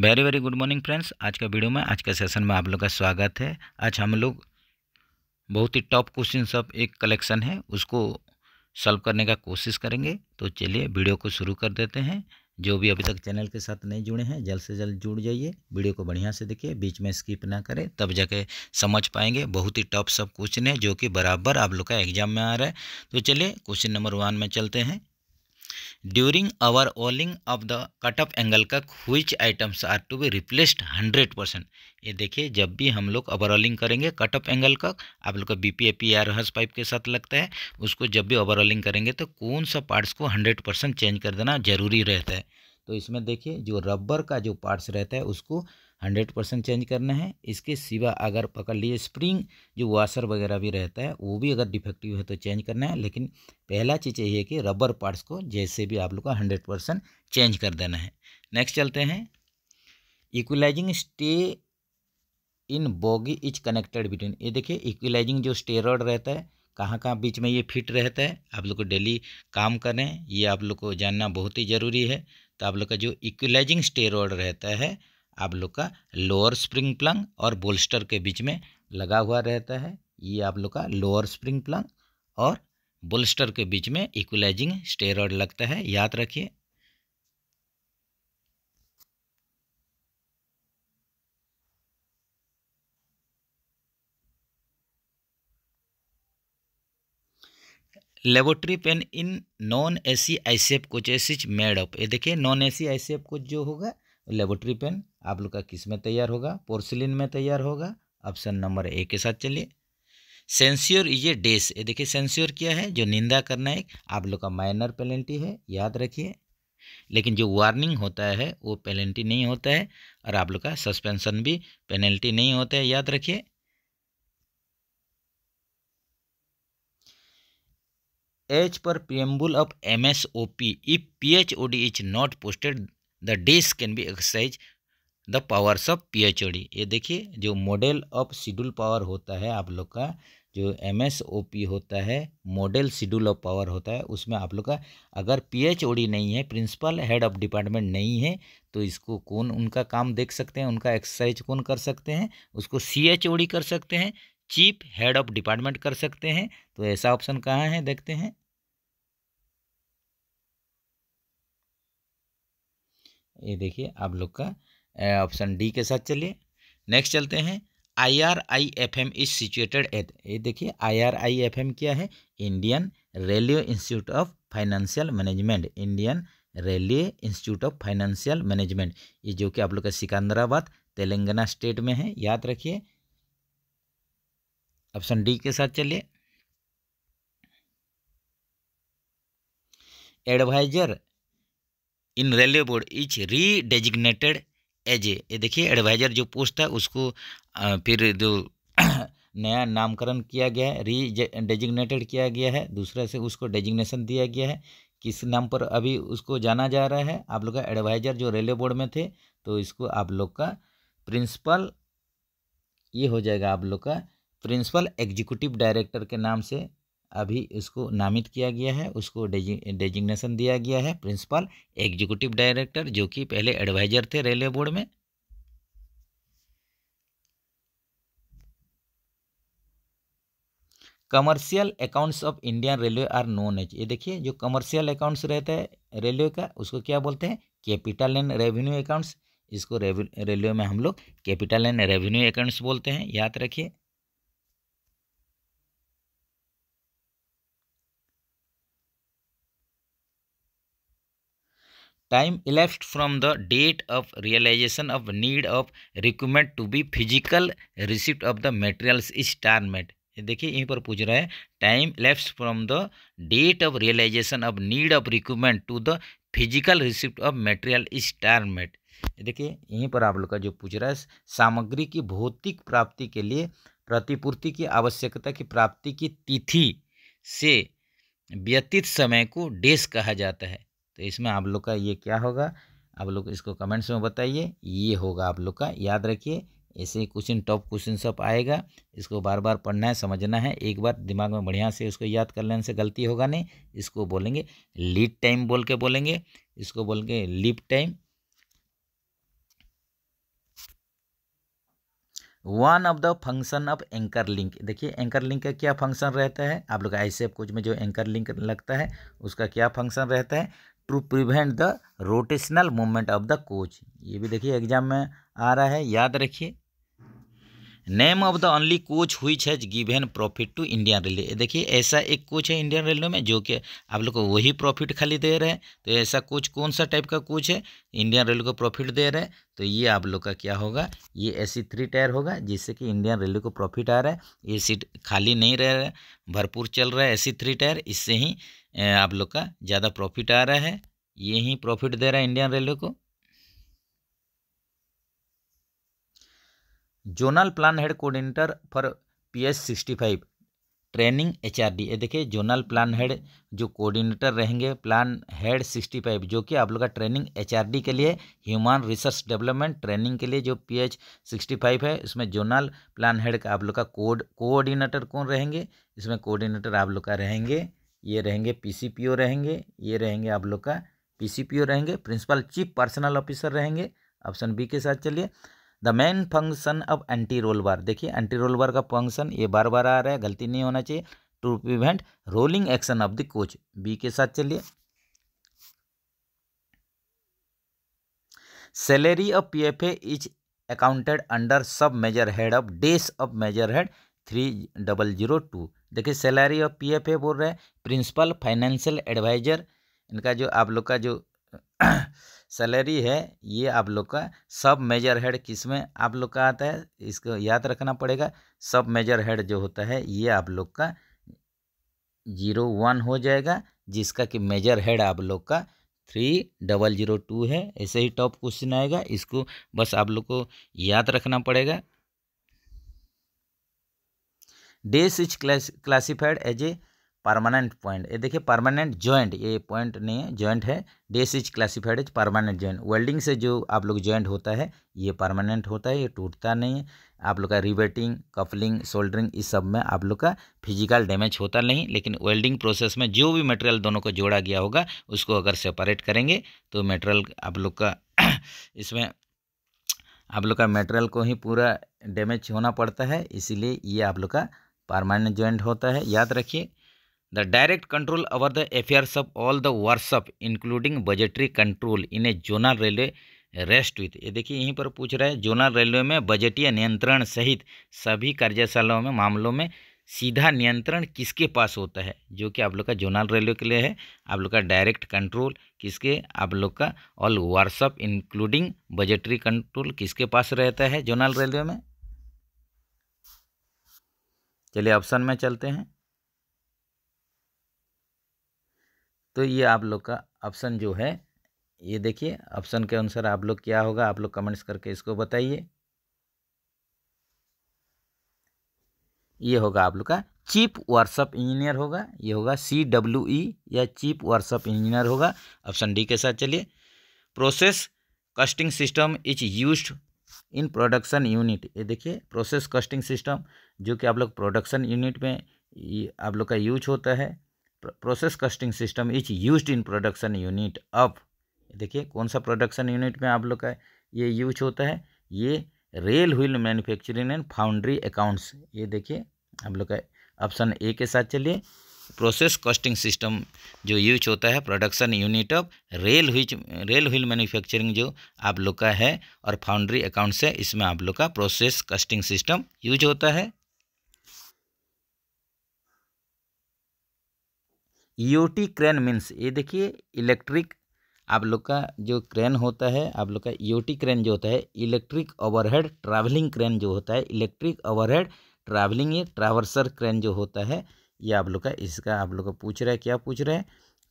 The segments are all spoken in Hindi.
very very good morning friends आज का वीडियो में आज का सेशन में आप लोग का स्वागत है आज हम लोग बहुत ही टॉप क्वेश्चन सब एक कलेक्शन है उसको सॉल्व करने का कोशिश करेंगे तो चलिए वीडियो को शुरू कर देते हैं जो भी अभी तक चैनल के साथ नहीं जुड़े हैं जल्द से जल्द जुड़ जाइए वीडियो को बढ़िया से देखिए बीच में स्किप ना करें तब जाके समझ पाएंगे बहुत ही टॉप सब क्वेश्चन है जो कि बराबर आप लोग का एग्जाम में आ रहा है तो चलिए क्वेश्चन नंबर वन में चलते हैं during our oiling of the cut off angle का which items are to be replaced hundred percent ये देखिए जब भी हम लोग ओवरऑलिंग करेंगे कट ऑफ एंगल का आप लोग का B P A P R hose pipe के साथ लगता है उसको जब भी ओवरऑलिंग करेंगे तो कौन सा पार्ट्स को हंड्रेड परसेंट चेंज कर देना जरूरी रहता है तो इसमें देखिए जो रबर का जो पार्ट्स रहता है उसको हंड्रेड परसेंट चेंज करना है इसके सिवा अगर पकड़ लिए स्प्रिंग जो वाशर वगैरह भी रहता है वो भी अगर डिफेक्टिव है तो चेंज करना है लेकिन पहला चीज़ यही है कि रबर पार्ट्स को जैसे भी आप लोग का हंड्रेड परसेंट चेंज कर देना है नेक्स्ट चलते हैं equalizing stay in bogie is connected between ये देखिए इक्वलाइजिंग जो स्टे रहता है कहाँ कहाँ बीच में ये फिट रहता है आप लोग को डेली काम करें ये आप लोग को जानना बहुत ही ज़रूरी है तो आप लोग का जो इक्वलाइजिंग स्टे रहता है आप लोग का लोअर स्प्रिंग प्लंग और बोल्स्टर के बीच में लगा हुआ रहता है ये आप लोग का लोअर स्प्रिंग प्लंग और बोल्स्टर के बीच में इक्वलाइजिंग स्टेरॉयड लगता है याद रखिए lavatory pan in non AC ICF coach is made up ये देखिए नॉन एसी आईसीएफ कोच जो होगा लेबोरेटरी पेन आप लोग का किस में तैयार होगा पोर्सिलिन में तैयार होगा ऑप्शन नंबर ए के साथ चलिए सेंस्योर इज ए डेस ये देखिए सेंस्योर क्या है जो निंदा करना है आप लोग का माइनर पेनल्टी है याद रखिए लेकिन जो वार्निंग होता है वो पेनल्टी नहीं होता है और आप लोग का सस्पेंशन भी पेनल्टी नहीं होता है याद रखिए एच पर preamble of M S O P if P H O D is not posted the DIS can be exercise the powers of P H OD ये देखिए जो मॉडल ऑफ शेड्यूल पावर होता है आप लोग का जो एम एस ओ पी होता है मॉडल शेड्यूल ऑफ पावर होता है उसमें आप लोग का अगर पी एच ओ डी नहीं है प्रिंसिपल हेड ऑफ डिपार्टमेंट नहीं है तो इसको कौन उनका काम देख सकते हैं उनका एक्सरसाइज कौन कर सकते हैं उसको सी एच ओ डी कर सकते हैं चीफ हेड ऑफ डिपार्टमेंट कर सकते हैं तो ऐसा ऑप्शन कहाँ है देखते हैं ये देखिए आप लोग का ऑप्शन डी के साथ चलिए नेक्स्ट चलते हैं I R I F M is situated at ये देखिए I R I F M क्या है Indian railway institute of financial management Indian railway institute of financial management ये जो कि आप लोग का सिकंदराबाद तेलंगाना स्टेट में है याद रखिए ऑप्शन डी के साथ चलिए adviser in railway board which designated as a ये देखिए एडवाइजर जो पोस्ट है उसको फिर जो नया नामकरण किया गया है री डेजिग्नेटेड किया गया है दूसरा से उसको डेजिग्नेशन दिया गया है किस नाम पर अभी उसको जाना जा रहा है आप लोग का एडवाइजर जो रेलवे बोर्ड में थे तो इसको आप लोग का प्रिंसिपल ये हो जाएगा आप लोग का प्रिंसिपल एग्जीक्यूटिव डायरेक्टर के नाम से अभी इसको नामित किया गया है उसको डेजिग्नेशन दिया गया है प्रिंसिपल एग्जीक्यूटिव डायरेक्टर जो कि पहले एडवाइजर थे रेलवे बोर्ड में commercial accounts of Indian railway are known as ये देखिए जो कमर्शियल अकाउंट्स रहता है रेलवे का उसको क्या बोलते हैं कैपिटल एंड रेवेन्यू अकाउंट्स इसको रेलवे में हम लोग कैपिटल एंड रेवेन्यू अकाउंट्स बोलते हैं याद रखिए time elapsed from the date of realization of need of requirement to be physical receipt of the materials is termed देखिए यहीं पर पूछ रहा है time left from the date of realization of need of requirement to the physical receipt of material is termed देखिए यहीं पर आप लोग का जो पूछ रहा है सामग्री की भौतिक प्राप्ति के लिए प्रतिपूर्ति की आवश्यकता की प्राप्ति की तिथि से व्यतीत समय को डेस कहा जाता है तो इसमें आप लोग का ये क्या होगा आप लोग इसको कमेंट्स में बताइए ये होगा आप लोग का याद रखिए ऐसे ही क्वेश्चन टॉप क्वेश्चन सब आएगा इसको बार बार पढ़ना है समझना है एक बार दिमाग में बढ़िया से उसको याद कर लेने से गलती होगा नहीं इसको बोलेंगे लीड टाइम बोल के बोलेंगे इसको बोलेंगे lead time one of the function of anchor link देखिए एंकर लिंक का क्या फंक्शन रहता है आप लोग आई सेफ कुछ में जो एंकर लिंक लगता है उसका क्या फंक्शन रहता है to prevent the rotational movement of the coach ये भी देखिए एग्जाम में आ रहा है याद रखिए name of the only coach which has given profit to Indian railway देखिए ऐसा एक कोच है इंडियन रेलवे में जो कि आप लोग को वही प्रॉफिट खाली दे रहे हैं तो ऐसा कोच कौन सा टाइप का कोच है इंडियन रेलवे को प्रॉफिट दे रहे हैं तो ये आप लोग का क्या होगा ये ए सी थ्री टायर होगा जिससे कि इंडियन रेलवे को प्रॉफिट आ रहा है ये सीट खाली नहीं रह रहा है भरपूर चल रहा है ए सी थ्री टायर इससे ही आप लोग का ज़्यादा प्रॉफिट आ रहा है ये ही प्रॉफिट दे रहा है इंडियन रेलवे को zonal plan head coordinator for P S sixty five training H R D ये देखिए जोनल प्लान हेड जो कोऑर्डिनेटर रहेंगे प्लान हेड सिक्सटी फाइव जो कि आप लोग का ट्रेनिंग एच आर डी के लिए ह्यूमन रिसर्च डेवलपमेंट ट्रेनिंग के लिए जो पी एच सिक्सटी फाइव है इसमें जोनल प्लान हेड का आप लोग का कोड कोऑर्डिनेटर कौन रहेंगे इसमें कोऑर्डिनेटर आप लोग का रहेंगे ये रहेंगे पीसीपीओ रहेंगे ये रहेंगे आप लोग का पीसीपीओ रहेंगे प्रिंसिपल चीफ पर्सनल ऑफिसर रहेंगे ऑप्शन बी के साथ चलिए the main function of anti roll bar देखिए एंटी रोल बार का फंक्शन ये बार बार आ रहा है गलती नहीं होना चाहिए to prevent rolling action of the coach B के साथ चलिए salary of P F A is accounted under sub major head of this of major head three double zero two देखिए salary of P F A बोल रहे हैं प्रिंसिपल फाइनेंशियल एडवाइजर इनका जो आप लोग का जो सैलरी है ये आप लोग का सब मेजर हेड किस में आप लोग का आता है इसको याद रखना पड़ेगा सब मेजर हेड जो होता है ये आप लोग का जीरो वन हो जाएगा जिसका कि मेजर हेड आप लोग का थ्री डबल जीरो टू है ऐसे ही टॉप क्वेश्चन आएगा इसको बस आप लोग को याद रखना पड़ेगा this is classified as a permanent point ये देखिए परमानेंट जॉइंट ये पॉइंट नहीं है जॉइंट है this is classified as permanent joint welding से जो आप लोग जॉइंट होता है ये परमानेंट होता है ये टूटता नहीं है आप लोग का रिबेटिंग कफलिंग सोल्डरिंग इस सब में आप लोग का फिजिकल डैमेज होता नहीं लेकिन वेल्डिंग प्रोसेस में जो भी मटेरियल दोनों को जोड़ा गया होगा उसको अगर सेपरेट करेंगे तो मटेरियल आप लोग का इसमें आप लोग का मटेरियल को ही पूरा डैमेज होना पड़ता है इसीलिए ये आप लोग का परमानेंट ज्वाइंट होता है याद रखिए the direct control over the affairs of all the workshop including budgetary control in a zonal railway rest with ये देखिए यहीं पर पूछ रहा है जोनल रेलवे में बजटीय नियंत्रण सहित सभी कार्यशालाओं में मामलों में सीधा नियंत्रण किसके पास होता है जो कि आप लोग का जोनल रेलवे के लिए है आप लोग का डायरेक्ट कंट्रोल किसके आप लोग का all workshop including budgetary control किसके पास रहता है जोनल रेलवे में चलिए ऑप्शन में चलते हैं तो ये आप लोग का ऑप्शन जो है ये देखिए ऑप्शन के अनुसार आप लोग क्या होगा आप लोग कमेंट्स करके इसको बताइए ये होगा आप लोग का चीप वर्कशॉप इंजीनियर होगा ये होगा सी डब्ल्यू ई या चीप वर्कशॉप इंजीनियर होगा ऑप्शन डी के साथ चलिए process costing system is use in production unit ये देखिए प्रोसेस कस्टिंग सिस्टम जो कि आप लोग प्रोडक्शन यूनिट में आप लोग का यूज होता है process costing system is use in production unit up देखिए कौन सा प्रोडक्शन यूनिट में आप लोग का ये यूज होता है ये rail wheel manufacturing and foundry accounts ये देखिए आप लोग का ऑप्शन ए के साथ चलिए प्रोसेस कॉस्टिंग सिस्टम जो यूज होता है production unit of rail which rail wheel manufacturing जो आप लोग का है और फाउंड्री अकाउंट से इसमें आप लोग का प्रोसेस कॉस्टिंग सिस्टम यूज होता है ईओटी क्रेन मीन्स ये देखिए इलेक्ट्रिक आप लोग का जो क्रेन होता है आप लोग का ईओटी क्रेन जो होता है इलेक्ट्रिक ओवरहेड ट्रैवलिंग क्रेन जो होता है इलेक्ट्रिक ओवरहेड ट्रैवलिंग ये ट्रावर्सर क्रेन जो होता है ये आप लोग का इसका आप लोग का पूछ रहा है क्या पूछ रहा है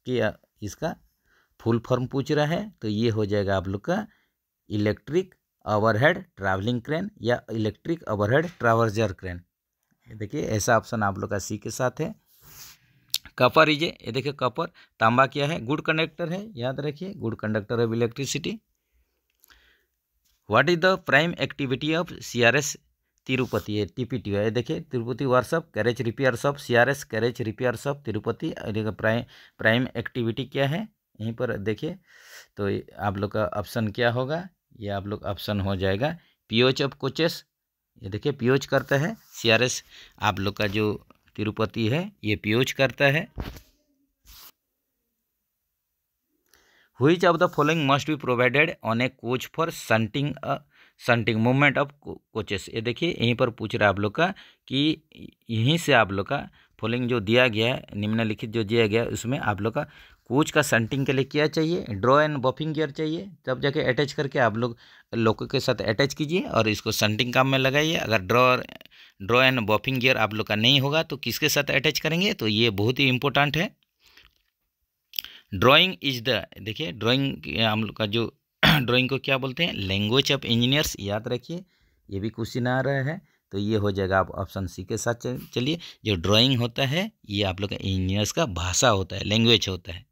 कि इसका फुल फॉर्म पूछ रहा है तो ये हो जाएगा आप लोग का इलेक्ट्रिक ओवरहेड ट्रैवलिंग क्रेन या इलेक्ट्रिक ओवरहेड ट्रावर्जर क्रेन देखिए ऐसा ऑप्शन आप लोग का सी के साथ है कपर इजे ये देखिए कपर तांबा क्या है गुड कंडक्टर है याद रखिए good conductor of electricity what is the prime activity of C R S Tirupati है टीपीटी है देखिए Tirupati workshop carriage repair shop CRS carriage repair shop Tirupati prime prime activity क्या है यहीं पर देखिए तो आप लोग का ऑप्शन क्या होगा ये आप लोग ऑप्शन हो जाएगा पीओच ऑफ कोचेस ये देखिए पीओच करता है सीआरएस आप लोग का जो तिरुपति है ये पीओच करता है which of the following must be provided on a coach for shunting shunting movement of coaches ये देखिए यहीं पर पूछ रहा है आप लोग का कि यहीं से आप लोग का फॉलोइंग जो दिया गया है निम्नलिखित जो दिया गया है उसमें आप लोग का कोच का सन्टिंग के लिए क्या चाहिए ड्रॉ एंड बफिंग गियर चाहिए तब जाके अटैच करके आप लोग लोगों के साथ अटैच कीजिए और इसको सन्टिंग काम में लगाइए अगर draw draw and buffing gear आप लोग का नहीं होगा तो किसके साथ अटैच करेंगे तो ये बहुत ही इंपॉर्टेंट है ड्राइंग इज द देखिए ड्राइंग हम लोग का जो ड्राइंग को क्या बोलते हैं लैंग्वेज ऑफ इंजीनियर्स याद रखिए ये भी क्वेश्चन आ रहा है तो ये हो जाएगा आप ऑप्शन सी के साथ चलिए जो ड्राइंग होता है ये आप लोग का इंजीनियर्स का भाषा होता है लैंग्वेज होता है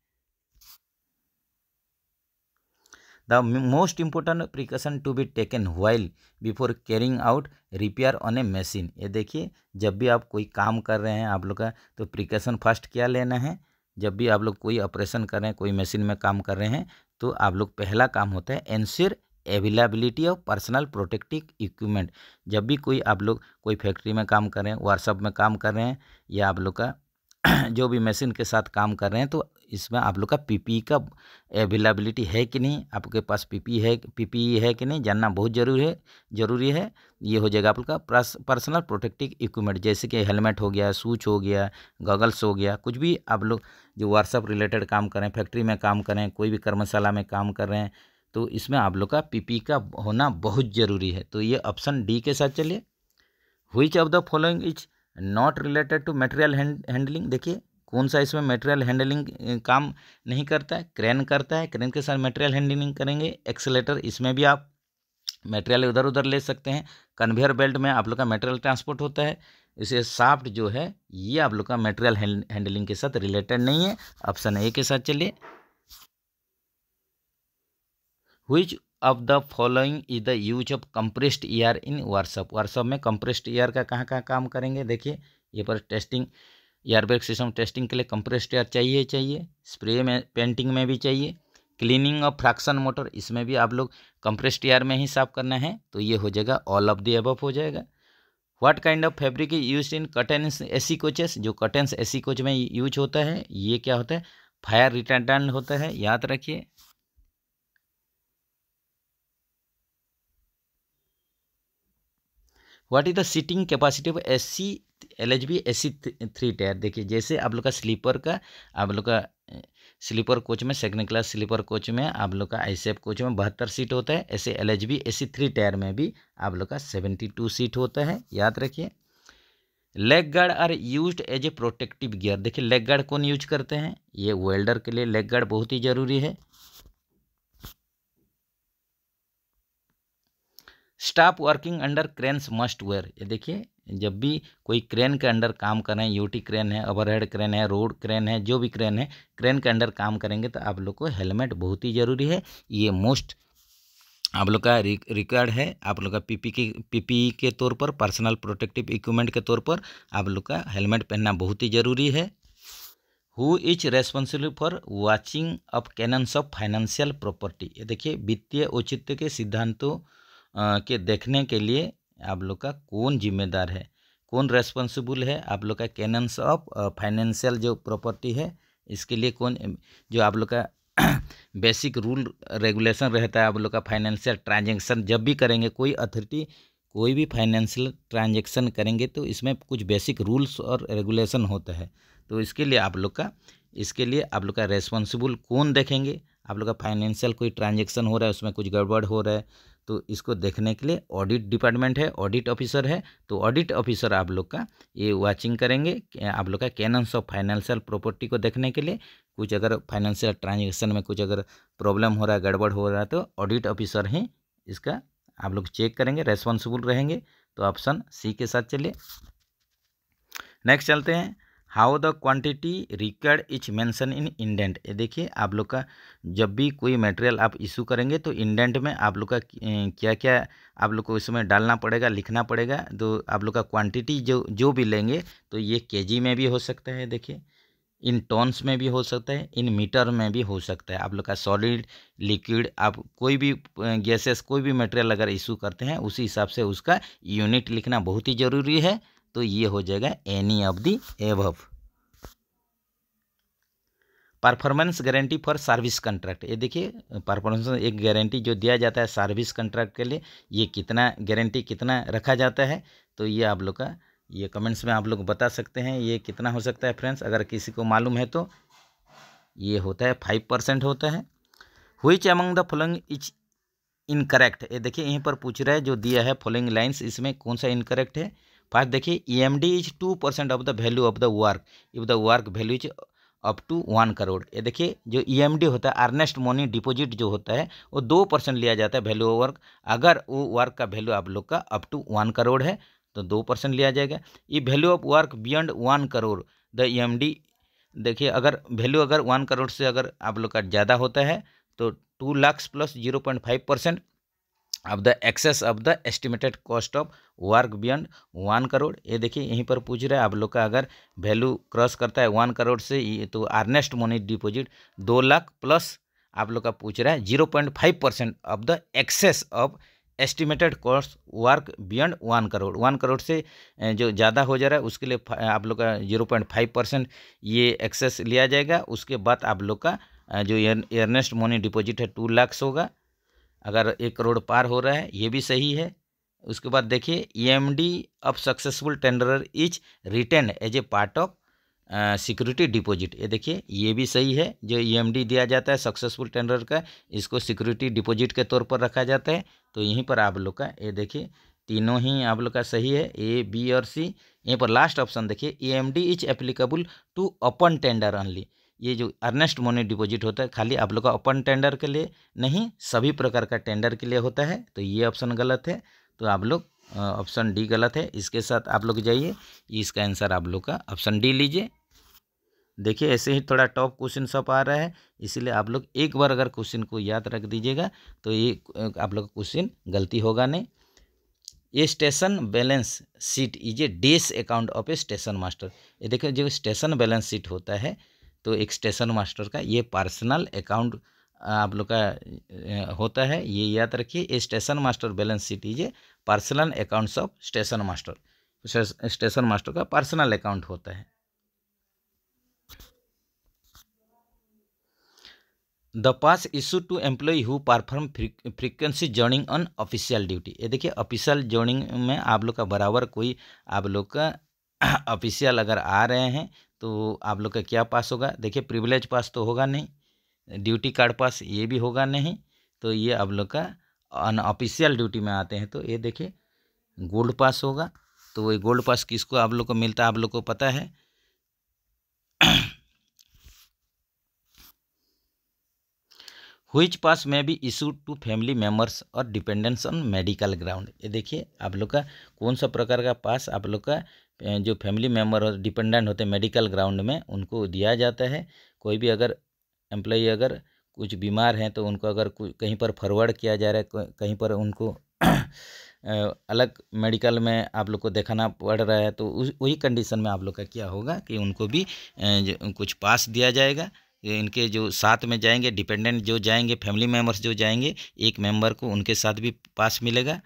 the most important precaution to be taken while before carrying out repair on a machine ये देखिए जब भी आप कोई काम कर रहे हैं आप लोग का तो प्रिकॉशन फर्स्ट क्या लेना है जब भी आप लोग कोई ऑपरेशन कर रहे हैं कोई मशीन में काम कर रहे हैं तो आप लोग पहला काम होता है ensure availability of personal protective equipment जब भी कोई आप लोग कोई फैक्ट्री में काम कर रहे हैं व्हाट्सअप में काम कर रहे हैं या आप लोग का जो भी मशीन के साथ काम कर रहे हैं तो इसमें आप लोग का पीपी e का अवेलेबिलिटी है कि नहीं आपके पास पीपी e है पीपी e है कि नहीं जानना बहुत जरूरी है जरूरी है ये हो जाएगा आप लोग का पर्सनल प्रोटेक्टिव इक्विपमेंट जैसे कि हेलमेट हो गया सूच हो गया गगल्स हो गया कुछ भी आप लोग जो व्हाट्सअप रिलेटेड काम करें फैक्ट्री में काम करें कोई भी कर्मशाला में काम कर रहे हैं तो इसमें आप लोग का पीपी का होना बहुत ज़रूरी है तो ये ऑप्शन डी के साथ चलिए which of the following is not related to material handling देखिए कौन सा इसमें मटेरियल हैंडलिंग काम नहीं करता है क्रेन करता है क्रेन के साथ मटेरियल हैंडलिंग करेंगे एक्सेलेटर इसमें भी आप मटेरियल इधर उधर ले सकते हैं कन्वेयर बेल्ट में आप लोग का मटेरियल ट्रांसपोर्ट होता है इसे साफ्ट जो है ये आप लोग का मेटेरियल हैंडलिंग के साथ रिलेटेड नहीं है ऑप्शन ए के साथ चलिए which of the following is the use of compressed air in workshop workshop में कंप्रेस्ड ईयर का कहाँ कहाँ काम करेंगे देखिए ये पर टेस्टिंग एयरबैग सिस्टम टेस्टिंग के लिए कंप्रेस्ड एयर चाहिए चाहिए स्प्रे में पेंटिंग में भी चाहिए क्लीनिंग ऑफ फ्रैक्शन मोटर इसमें भी आप लोग कंप्रेस्ड एयर में ही साफ करना है तो ये हो जाएगा ऑल ऑफ द एबव हो जाएगा what kind of fabric is use in curtains AC coaches जो कटेंस एसी कोच में यूज होता है ये क्या होता है फायर रिटेंडेंट होता है याद रखिए what is the seating capacity of AC C L H B S C three tier देखिए जैसे आप लोग का स्लीपर का आप लोग का स्लीपर कोच में सेकंड क्लास स्लीपर कोच में आप लोग का आई कोच में बहत्तर सीट होता है ऐसे L H B AC three tier में भी आप लोग का सेवेंटी टू सीट होता है याद रखिए leg guard are use as a protective gear देखिए लेग गार्ड कौन यूज करते हैं ये वेल्डर के लिए लेग गार्ड बहुत ही जरूरी है staff working under cranes must wear ये देखिए जब भी कोई क्रेन के अंडर काम करें यूटी क्रेन है ओवरहेड क्रेन है रोड क्रेन है जो भी क्रेन है क्रेन के अंडर काम करेंगे तो आप लोग को हेलमेट बहुत ही ज़रूरी है ये मोस्ट आप लोग का रिक्वायर्ड है आप लोग का पीपी के पीपीई के तौर पर पर्सनल प्रोटेक्टिव इक्विपमेंट के तौर पर आप लोग का हेलमेट पहनना बहुत ही ज़रूरी है who is responsible for watching up canons of financial property ये देखिए वित्तीय औचित्य के सिद्धांतों के देखने के लिए आप लोग का कौन जिम्मेदार है कौन रेस्पॉन्सिबल है आप लोग का कैनन्स ऑफ फाइनेंशियल जो प्रॉपर्टी है इसके लिए कौन जो आप लोग का बेसिक रूल रेगुलेशन रहता है आप लोग का फाइनेंशियल ट्रांजेक्शन जब भी करेंगे कोई अथॉरिटी कोई भी फाइनेंशियल ट्रांजेक्शन करेंगे तो इसमें कुछ बेसिक रूल्स और रेगुलेशन होता है तो इसके लिए आप लोग का इसके लिए आप लोग का रेस्पॉन्सिबल कौन देखेंगे आप लोग का फाइनेंशियल कोई ट्रांजेक्शन हो रहा है उसमें कुछ गड़बड़ हो रहा है तो इसको देखने के लिए ऑडिट डिपार्टमेंट है ऑडिट ऑफिसर है तो ऑडिट ऑफिसर आप लोग का ये वाचिंग करेंगे आप लोग का कैनन्स ऑफ फाइनेंशियल प्रॉपर्टी को देखने के लिए कुछ अगर फाइनेंशियल ट्रांजेक्शन में कुछ अगर प्रॉब्लम हो रहा है गड़बड़ हो रहा है तो ऑडिट ऑफिसर ही इसका आप लोग चेक करेंगे रेस्पॉन्सिबल रहेंगे तो ऑप्शन सी के साथ चलिए नेक्स्ट चलते हैं how the quantity required is mention in indent देखिए आप लोग का जब भी कोई मटेरियल आप इशू करेंगे तो इंडेंट में आप लोग का क्या क्या आप लोग को इसमें डालना पड़ेगा लिखना पड़ेगा तो आप लोग का क्वांटिटी जो जो भी लेंगे तो ये जी में भी हो सकता है देखिए इन टॉन्स में भी हो सकता है इन मीटर में भी हो सकता है आप लोग का सॉलिड लिक्विड आप कोई भी गैसेस कोई भी मटेरियल अगर इशू करते हैं उसी हिसाब से उसका यूनिट लिखना बहुत ही ज़रूरी है तो ये हो जाएगा any of the above performance guarantee for service contract ये देखिए परफॉर्मेंस एक गारंटी जो दिया जाता है सर्विस कॉन्ट्रैक्ट के लिए ये कितना गारंटी कितना रखा जाता है तो ये आप लोग का ये कमेंट्स में आप लोग बता सकते हैं ये कितना हो सकता है फ्रेंड्स अगर किसी को मालूम है तो ये होता है फाइव परसेंट होता है which among the following is incorrect ये देखिए यहीं पर पूछ रहा है जो दिया है फॉलोइंग लाइन्स इसमें कौन सा इनकरेक्ट है फास्ट देखिए E M D is two percent of the value of the work if the work value is up to one crore ये देखिए जो ई एम डी होता है अर्नेस्ट मनी डिपोजिट जो होता है वो दो परसेंट लिया जाता है वैल्यू ऑफ वर्क अगर वो वर्क का वैल्यू आप लोग का अप टू वन करोड़ है तो दो परसेंट लिया जाएगा ये value of work beyond one crore the E M D देखिए अगर वैल्यू अगर वन करोड़ से अगर आप लोग का ज़्यादा होता है तो two lakh plus zero point five percent अब the excess of the estimated cost of work beyond one crore ये देखिए यहीं पर पूछ रहा है आप लोग का अगर वैल्यू क्रॉस करता है वन करोड़ से तो आर्नेस्ट मनी डिपोजिट दो लाख प्लस आप लोग का पूछ रहा है zero point five percent of the excess of estimated cost work beyond one crore one crore से जो ज़्यादा हो जा रहा है उसके लिए आप लोग का जीरो पॉइंट फाइव परसेंट ये एक्सेस लिया जाएगा उसके बाद आप लोग का जो एयरनेस्ट मनी डिपोजिट है टू लाख होगा अगर एक करोड़ पार हो रहा है ये भी सही है उसके बाद देखिए E M D of successful tenderer is return as a part of security deposit ये देखिए ये भी सही है जो ईएमडी e दिया जाता है सक्सेसफुल टेंडर का इसको सिक्योरिटी डिपॉजिट के तौर पर रखा जाता है तो यहीं पर आप लोग का ये देखिए तीनों ही आप लोग का सही है ए बी और सी यहीं पर लास्ट ऑप्शन देखिए E M D is applicable to open tender only ये जो अर्नेस्ट मनी डिपॉजिट होता है खाली आप लोग का ओपन टेंडर के लिए नहीं सभी प्रकार का टेंडर के लिए होता है तो ये ऑप्शन गलत है तो आप लोग ऑप्शन डी गलत है इसके साथ आप लोग जाइए इसका आंसर आप लोग का ऑप्शन डी लीजिए देखिए ऐसे ही थोड़ा टॉप क्वेश्चन सब आ रहा है इसलिए आप लोग एक बार अगर क्वेश्चन को याद रख दीजिएगा तो ये आप लोग का क्वेश्चन गलती होगा नहीं ये station balance sheet is a this account of a station master ये देखिए जो स्टेशन बैलेंस शीट होता है तो एक स्टेशन मास्टर का ये पर्सनल अकाउंट आप लोग का होता है ये याद रखिए ये स्टेशन मास्टर बैलेंस शीट ये personal accounts of station master station master का पर्सनल अकाउंट होता है the pass issue to employ who perform frequency joining on official duty ये देखिए ऑफिशियल जॉइनिंग में आप लोग का बराबर कोई आप लोग का ऑफिशियल अगर आ रहे हैं तो आप लोग का क्या पास होगा देखिए प्रिविलेज पास तो होगा नहीं ड्यूटी कार्ड पास ये भी होगा नहीं तो ये आप लोग का अनऑफिशियल ड्यूटी में आते हैं तो ये देखिए गोल्ड पास होगा तो ये गोल्ड पास किसको आप लोग को मिलता है आप लोग को पता है हुइच पास में भी इशू टू फैमिली मेम्बर्स और डिपेंडेंस ऑन मेडिकल ग्राउंड ये देखिए आप लोग का कौन सा प्रकार का पास आप लोग का जो फैमिली मेम्बर और डिपेंडेंट होते हैं मेडिकल ग्राउंड में उनको दिया जाता है कोई भी अगर एम्प्लॉई अगर कुछ बीमार हैं तो उनको अगर कहीं पर फॉरवर्ड किया जा रहा है कहीं पर उनको अलग मेडिकल में आप लोग को देखाना पड़ रहा है तो वही कंडीशन में आप लोग का क्या होगा कि उनको भी कुछ पास दिया जाएगा इनके जो साथ में जाएंगे डिपेंडेंट जो जाएंगे फैमिली मेम्बर्स जो जाएंगे एक मेंबर को उनके साथ भी पास मिलेगा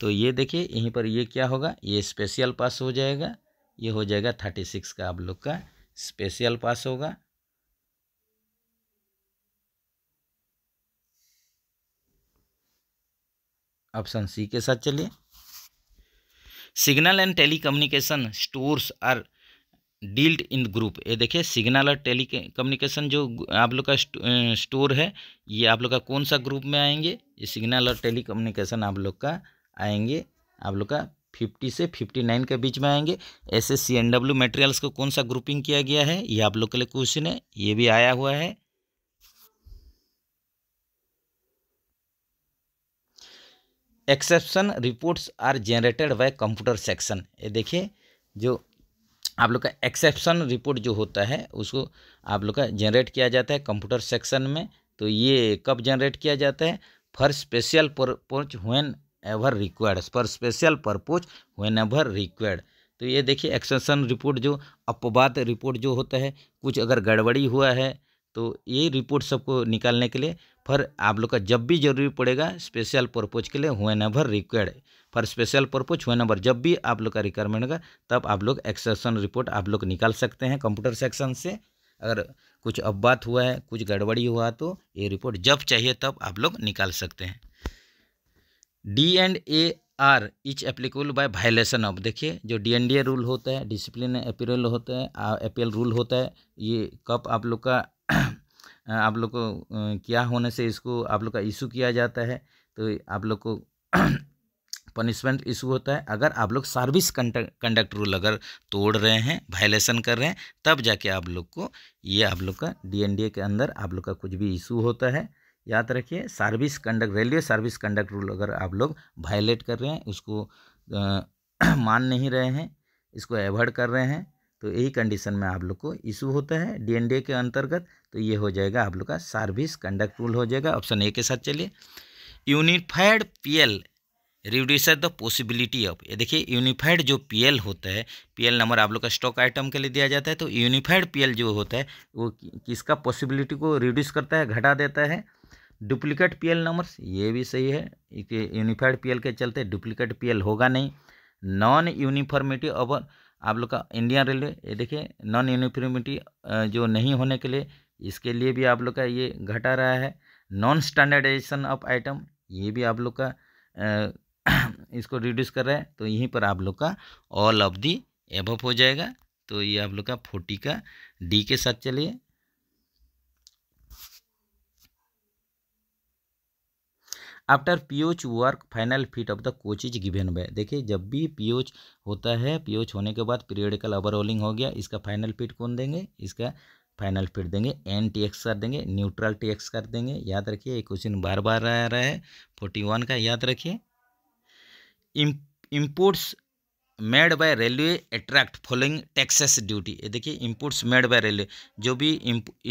तो ये देखिए यहीं पर ये क्या होगा ये स्पेशल पास हो जाएगा ये हो जाएगा थर्टी सिक्स का आप लोग का स्पेशल पास होगा ऑप्शन सी के साथ चलिए signal and telecommunication stores are dealt in group ये देखिए सिग्नल और टेली कम्युनिकेशन जो आप लोग का स्टोर है ये आप लोग का कौन सा ग्रुप में आएंगे ये सिग्नल और टेली कम्युनिकेशन आप लोग का आएंगे आप लोग का फिफ्टी से फिफ्टी नाइन के बीच में आएंगे S S C NW materials को कौन सा ग्रुपिंग किया गया है ये आप लोग के लिए क्वेश्चन है ये भी आया हुआ है exception reports are generated by computer section ये देखिए जो आप लोग का एक्सेप्शन रिपोर्ट जो होता है उसको आप लोग का जनरेट किया जाता है कंप्यूटर सेक्शन में तो ये कब जनरेट किया जाता है for special purpose whenever required for special purpose whenever required तो ये देखिए एक्सेसन रिपोर्ट जो अपवाद रिपोर्ट जो होता है कुछ अगर गड़बड़ी हुआ है तो ये रिपोर्ट सबको निकालने के लिए फिर आप लोग का जब भी जरूरी पड़ेगा स्पेशल पर्पोज के लिए हुए ever required for special purpose हुए एवर जब भी आप लोग का रिक्वायरमेंट होगा तब आप लोग एक्सेसन रिपोर्ट आप लोग निकाल सकते हैं कंप्यूटर सेक्शन से अगर कुछ अब बात हुआ है कुछ गड़बड़ी हुआ तो ये रिपोर्ट जब चाहिए तब आप लोग निकाल सकते हैं D and A R is applicable by violation of देखिए जो D N D A rule होता है डिसिप्लिन अपीरल होता है अपील रूल होता है ये कब आप लोग का आप लोग को क्या होने से इसको आप लोग का इशू किया जाता है तो आप लोग को पनिशमेंट इशू होता है अगर आप लोग सर्विस कंडक्ट रूल अगर तोड़ रहे हैं वायलेशन कर रहे हैं तब जाके आप लोग को ये आप लोग का ए के अंदर आप लोग का कुछ भी इशू होता है याद रखिए service conduct railway service conduct rule अगर आप लोग वायलेट कर रहे हैं उसको आ, मान नहीं रहे हैं इसको एवॉइड कर रहे हैं तो यही कंडीशन में आप लोग को इशू होता है डीएनडीए के अंतर्गत तो ये हो जाएगा आप लोग का सर्विस कंडक्ट रूल हो जाएगा ऑप्शन ए के साथ चलिए unified PL reduce the possibility of ये देखिए यूनिफाइड जो पीएल होता है पीएल नंबर आप लोग का स्टॉक आइटम के लिए दिया जाता है तो यूनिफाइड पीएल जो होता है वो किसका पॉसिबिलिटी को रिड्यूस करता है घटा देता है डुप्लीकेट पीएल नंबर्स ये भी सही है यूनिफाइड पीएल के चलते डुप्लीकेट पीएल होगा नहीं नॉन यूनिफॉर्मिटी ओवर आप लोग का इंडियन रेलवे ये देखिए नॉन यूनिफॉर्मिटी जो नहीं होने के लिए इसके लिए भी आप लोग का ये घटा रहा है नॉन स्टैंडर्डाइजेशन ऑफ आइटम ये भी आप लोग का इसको रिड्यूस कर रहा है तो यहीं पर आप लोग का ऑल ऑफ दी एबव हो जाएगा तो ये आप लोग का फोर्टी का डी के साथ चलिए after POH work final fit of the coach is given by देखिए जब भी पीओच होता है पीओच होने के बाद पीरियडिकल ओवरऑलिंग हो गया इसका फाइनल फिट कौन देंगे इसका फाइनल फिट देंगे एन टी एक्स कर देंगे न्यूट्रल टी एक्स कर देंगे याद रखिए ये क्वेश्चन बार बार आ रहा है फोर्टी वन का याद रखिए imports made by railway attract following taxes duty देखिए इम्पोर्ट्स मेड बाय रेलवे जो भी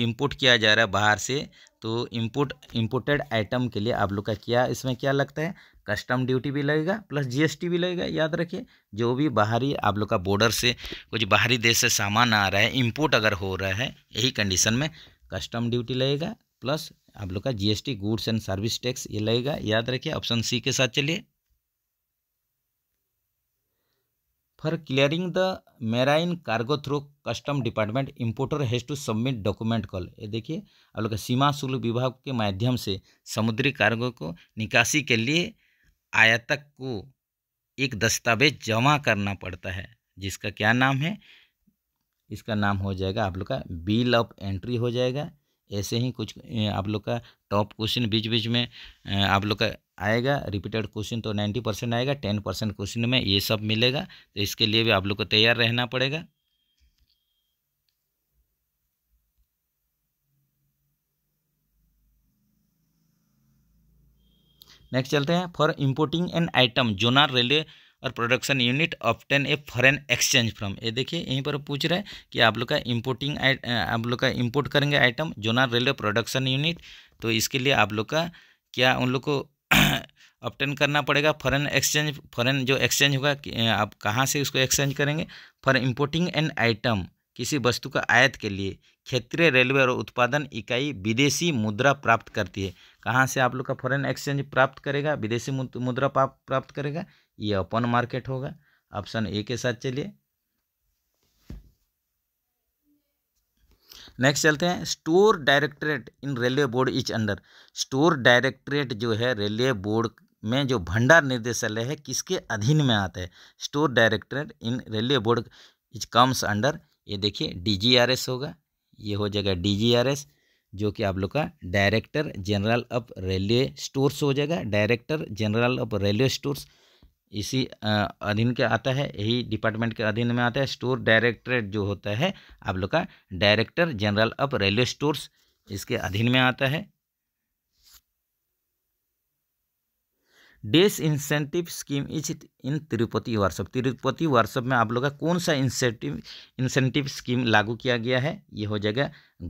इम्पोर्ट किया जा रहा है बाहर से तो इम्पोर्ट इम्पोर्टेड आइटम के लिए आप लोग का क्या इसमें क्या लगता है कस्टम ड्यूटी भी लगेगा प्लस जीएसटी भी लगेगा याद रखिए जो भी बाहरी आप लोग का बॉर्डर से कुछ बाहरी देश से सामान आ रहा है इम्पोर्ट अगर हो रहा है यही कंडीशन में कस्टम ड्यूटी लगेगा प्लस आप लोग का GST goods and service tax ये लगेगा याद रखिए ऑप्शन सी के साथ चलिए for clearing the marine cargo through custom department importer has to submit document call ये देखिए आप लोग सीमा शुल्क विभाग के माध्यम से समुद्री कार्गो को निकासी के लिए आयातक को एक दस्तावेज जमा करना पड़ता है जिसका क्या नाम है इसका नाम हो जाएगा आप लोग का बिल ऑफ एंट्री हो जाएगा ऐसे ही कुछ आप लोग का टॉप क्वेश्चन बीच बीच में आप लोग का आएगा रिपीटेड क्वेश्चन तो नाइन्टी परसेंट आएगा टेन परसेंट क्वेश्चन में ये सब मिलेगा तो इसके लिए भी आप लोग को तैयार रहना पड़ेगा नेक्स्ट चलते हैं for importing an item zonal railway और production unit obtain a foreign exchange from ये देखिए यहीं पर पूछ रहा है कि आप लोग का इम्पोर्टिंग आप लोग का इम्पोर्ट करेंगे item zonal railway production unit तो इसके लिए आप लोग का क्या उन लोग को ऑप्टेन करना पड़ेगा फॉरेन एक्सचेंज फॉरेन जो एक्सचेंज होगा आप कहाँ से उसको एक्सचेंज करेंगे फॉर इम्पोर्टिंग एन आइटम किसी वस्तु का आयात के लिए क्षेत्रीय रेलवे और उत्पादन इकाई विदेशी मुद्रा प्राप्त करती है कहाँ से आप लोग का फॉरेन एक्सचेंज प्राप्त करेगा विदेशी मुद्रा प्राप्त करेगा ये ओपन मार्केट होगा ऑप्शन ए के साथ चलिए नेक्स्ट चलते हैं store directorate in railway board which under store directorate जो है रेलवे बोर्ड में जो भंडार निर्देशालय है किसके अधीन में आता है store directorate in railway board which comes under ये देखिए डी होगा ये हो जाएगा डी जो कि आप लोग का director general of railway stores हो जाएगा director general of railway stores इसी अधीन के आता है यही डिपार्टमेंट के अधीन में आता है स्टोर डायरेक्टरेट जो होता है आप लोग का director general of railway stores इसके अधीन में आता है डेस incentive scheme is in Tirupati workshop Tirupati workshop में आप लोग का कौन सा इंसेंटिव इंसेंटिव स्कीम लागू किया गया है ये हो जाएगा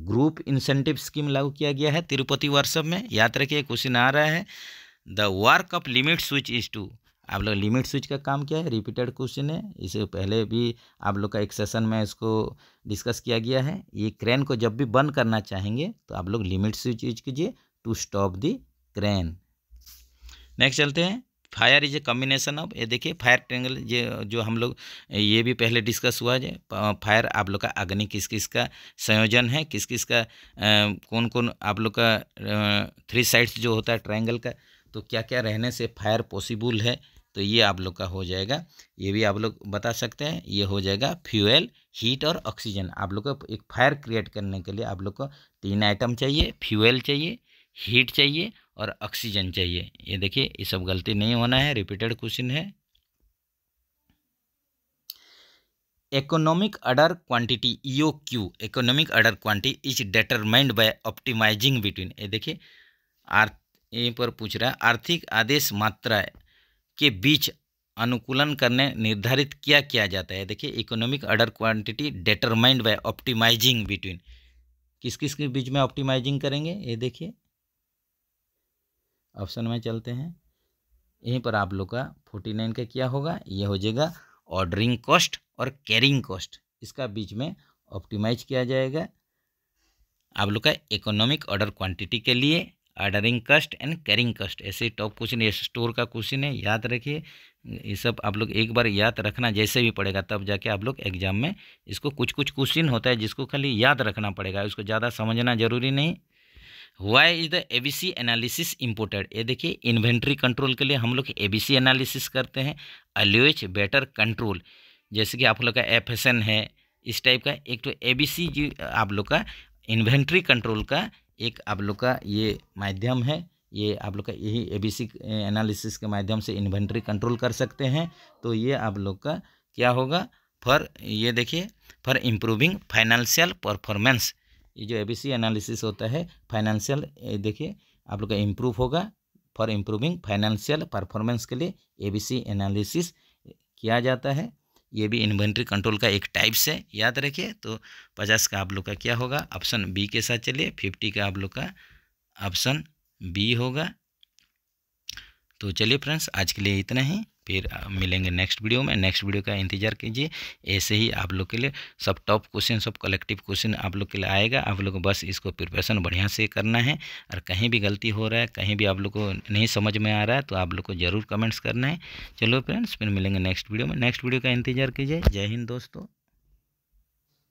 ग्रुप इंसेंटिव स्कीम लागू किया गया है तिरुपति वर्कशॉप में याद रखिए क्वेश्चन आ रहा है the work of limit switch is to आप लोग लिमिट स्विच का काम क्या है रिपीटेड क्वेश्चन है इसे पहले भी आप लोग का एक सेशन में इसको डिस्कस किया गया है ये क्रेन को जब भी बंद करना चाहेंगे तो आप लोग लिमिट स्विच यूज कीजिए to stop the crane next चलते हैं fire is a combination of ये देखिए फायर ट्रेंगल ये जो हम लोग ये भी पहले डिस्कस हुआ है फायर आप लोग का अग्नि किस किस का संयोजन है किस किस का कौन कौन आप लोग का थ्री साइड्स जो होता है ट्रायंगल का तो क्या क्या रहने से फायर पॉसिबल है तो ये आप लोग का हो जाएगा ये भी आप लोग बता सकते हैं ये हो जाएगा फ्यूएल हीट और ऑक्सीजन आप लोग को एक फायर क्रिएट करने के लिए आप लोग को तीन आइटम चाहिए फ्यूएल चाहिए हीट चाहिए और ऑक्सीजन चाहिए ये देखिए ये सब गलती नहीं होना है रिपीटेड क्वेश्चन है economic economic quantity EO e Q economic order quantity is determined by optimizing between ये देखिए आर्थ यहीं पर पूछ रहा है आर्थिक आदेश मात्रा के बीच अनुकूलन करने निर्धारित किया किया जाता है देखिए economic order quantity determined by optimizing between किस किस के बीच में ऑप्टिमाइजिंग करेंगे ये देखिए ऑप्शन में चलते हैं यहीं पर आप लोग का फोर्टी नाइन का क्या होगा ये हो जाएगा ऑर्डरिंग कॉस्ट और कैरिंग कॉस्ट इसका बीच में ऑप्टिमाइज किया जाएगा आप लोग का इकोनॉमिक ऑर्डर क्वांटिटी के लिए अर्डरिंग कस्ट एंड कैरिंग कस्ट ऐसे टॉप क्वेश्चन ये स्टोर का क्वेश्चन है याद रखिए ये सब आप लोग एक बार याद रखना जैसे भी पड़ेगा तब जाके आप लोग एग्जाम में इसको कुछ कुछ क्वेश्चन होता है जिसको खाली याद रखना पड़ेगा उसको ज़्यादा समझना जरूरी नहीं why is the A B C analysis important ये देखिए इन्वेंट्री कंट्रोल के लिए हम लोग ए बी सी एनालिसिस करते हैं अल्यूच बेटर कंट्रोल जैसे कि आप लोग का एफ एस एन है इस टाइप का एक तो ए बी सी जी आप लोग का इन्वेंट्री कंट्रोल का एक आप लोग का ये माध्यम है ये आप लोग का यही एबीसी एनालिसिस के माध्यम से इन्वेंट्री कंट्रोल कर सकते हैं तो ये आप लोग का क्या होगा फॉर ये देखिए फॉर इम्प्रूविंग फाइनेंशियल परफॉर्मेंस ये जो एबीसी एनालिसिस होता है फाइनेंशियल देखिए आप लोग का इम्प्रूव होगा फॉर इम्प्रूविंग फाइनेंशियल परफॉर्मेंस के लिए सी एनालिसिस किया जाता है ये भी इन्वेंट्री कंट्रोल का एक टाइप्स है याद रखिए तो पचास का आप लोग का क्या होगा ऑप्शन बी के साथ चलिए फिफ्टी का आप लोग का ऑप्शन बी होगा तो चलिए फ्रेंड्स आज के लिए इतना ही फिर मिलेंगे नेक्स्ट वीडियो में नेक्स्ट वीडियो का इंतजार कीजिए ऐसे ही आप लोग के लिए सब टॉप क्वेश्चन सब कलेक्टिव क्वेश्चन आप लोग के लिए आएगा आप लोग बस इसको प्रिपरेशन बढ़िया से करना है और कहीं भी गलती हो रहा है कहीं भी आप लोग को नहीं समझ में आ रहा है तो आप लोग को ज़रूर कमेंट्स करना है चलो फ्रेंड्स फिर मिलेंगे नेक्स्ट वीडियो में नेक्स्ट वीडियो का इंतजार कीजिए जय हिंद दोस्तों